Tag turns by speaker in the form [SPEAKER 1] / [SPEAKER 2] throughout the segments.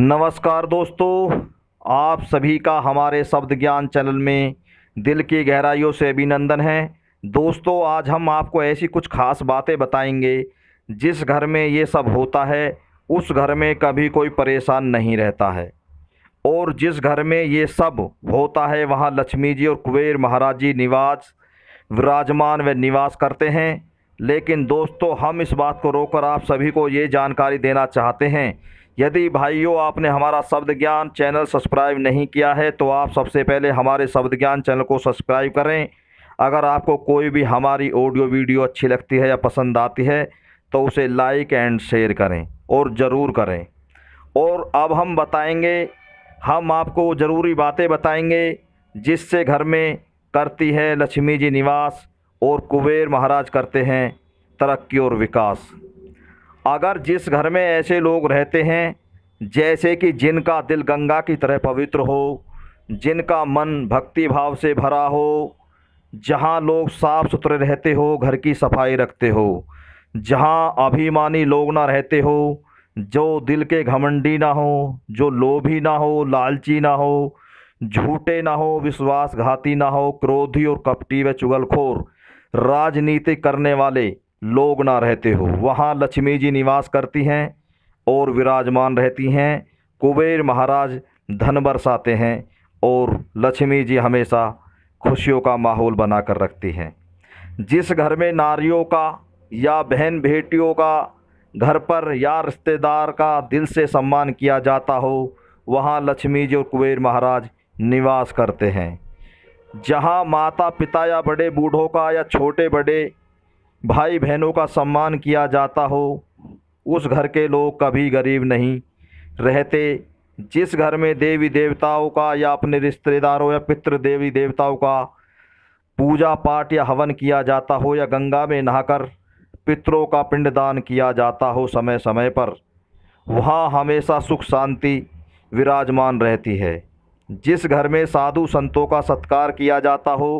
[SPEAKER 1] नमस्कार दोस्तों आप सभी का हमारे शब्द ज्ञान चैनल में दिल की गहराइयों से अभिनंदन है दोस्तों आज हम आपको ऐसी कुछ खास बातें बताएंगे जिस घर में ये सब होता है उस घर में कभी कोई परेशान नहीं रहता है और जिस घर में ये सब होता है वहाँ लक्ष्मी जी और कुबेर महाराज जी निवास विराजमान व निवास करते हैं लेकिन दोस्तों हम इस बात को रोककर आप सभी को ये जानकारी देना चाहते हैं यदि भाइयों आपने हमारा शब्द ज्ञान चैनल सब्सक्राइब नहीं किया है तो आप सबसे पहले हमारे शब्द ज्ञान चैनल को सब्सक्राइब करें अगर आपको कोई भी हमारी ऑडियो वीडियो अच्छी लगती है या पसंद आती है तो उसे लाइक एंड शेयर करें और ज़रूर करें और अब हम बताएंगे हम आपको ज़रूरी बातें बताएंगे जिससे घर में करती है लक्ष्मी जी निवास और कुबेर महाराज करते हैं तरक्की और विकास अगर जिस घर में ऐसे लोग रहते हैं जैसे कि जिनका दिल गंगा की तरह पवित्र हो जिनका मन भक्ति भाव से भरा हो जहाँ लोग साफ सुथरे रहते हो घर की सफाई रखते हो जहाँ अभिमानी लोग ना रहते हो जो दिल के घमंडी ना हो जो लोभी ना हो लालची ना हो झूठे ना हो विश्वासघाती ना हो क्रोधी और कपटी व चुगलखोर राजनीति करने वाले लोग ना रहते हो वहाँ लक्ष्मी जी निवास करती हैं और विराजमान रहती हैं कुबेर महाराज धन बरसाते हैं और लक्ष्मी जी हमेशा खुशियों का माहौल बना कर रखती हैं जिस घर में नारियों का या बहन बेटियों का घर पर या रिश्तेदार का दिल से सम्मान किया जाता हो वहाँ लक्ष्मी जी और कुबेर महाराज निवास करते हैं जहाँ माता पिता या बड़े बूढ़ों का या छोटे बड़े भाई बहनों का सम्मान किया जाता हो उस घर के लोग कभी गरीब नहीं रहते जिस घर में देवी देवताओं का या अपने रिश्तेदारों या पितृ देवी देवताओं का पूजा पाठ या हवन किया जाता हो या गंगा में नहाकर पितरों का पिंडदान किया जाता हो समय समय पर वहाँ हमेशा सुख शांति विराजमान रहती है जिस घर में साधु संतों का सत्कार किया जाता हो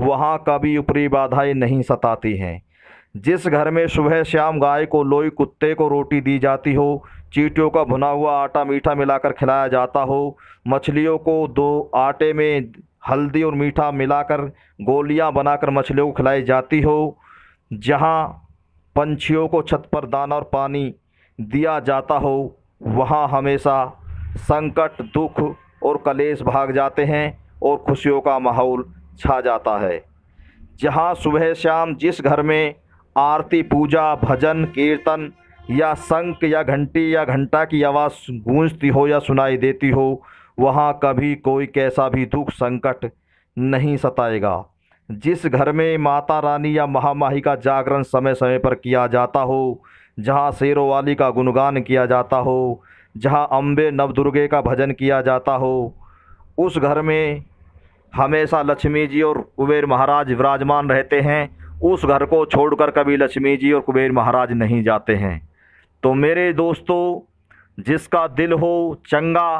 [SPEAKER 1] वहाँ कभी ऊपरी बाधाएं नहीं सताती हैं जिस घर में सुबह शाम गाय को लोई कुत्ते को रोटी दी जाती हो चीटियों का भुना हुआ आटा मीठा मिलाकर खिलाया जाता हो मछलियों को दो आटे में हल्दी और मीठा मिलाकर गोलियां बनाकर मछलियों को खिलाई जाती हो जहां पंछियों को छत पर दाना और पानी दिया जाता हो वहां हमेशा संकट दुख और कलेश भाग जाते हैं और खुशियों का माहौल छा जाता है जहां सुबह शाम जिस घर में आरती पूजा भजन कीर्तन या संक या घंटी या घंटा की आवाज़ गूंजती हो या सुनाई देती हो वहाँ कभी कोई कैसा भी दुख संकट नहीं सताएगा जिस घर में माता रानी या महामाही का जागरण समय समय पर किया जाता हो जहाँ शेरों वाली का गुणगान किया जाता हो जहाँ अम्बे नवदुर्गे का भजन किया जाता हो उस घर में हमेशा लक्ष्मी जी और कुबेर महाराज विराजमान रहते हैं उस घर को छोड़कर कभी लक्ष्मी जी और कुबेर महाराज नहीं जाते हैं तो मेरे दोस्तों जिसका दिल हो चंगा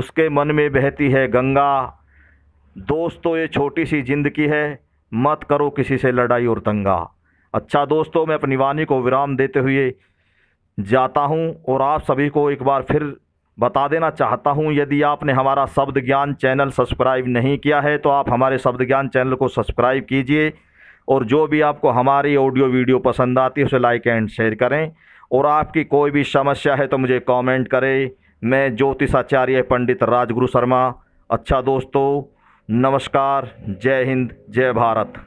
[SPEAKER 1] उसके मन में बहती है गंगा दोस्तों ये छोटी सी ज़िंदगी है मत करो किसी से लड़ाई और दंगा अच्छा दोस्तों मैं अपनी वाणी को विराम देते हुए जाता हूँ और आप सभी को एक बार फिर बता देना चाहता हूँ यदि आपने हमारा शब्द ज्ञान चैनल सब्सक्राइब नहीं किया है तो आप हमारे शब्द ज्ञान चैनल को सब्सक्राइब कीजिए और जो भी आपको हमारी ऑडियो वीडियो पसंद आती है उसे लाइक एंड शेयर करें और आपकी कोई भी समस्या है तो मुझे कमेंट करें मैं ज्योतिष आचार्य पंडित राजगुरु शर्मा अच्छा दोस्तों नमस्कार जय हिंद जय भारत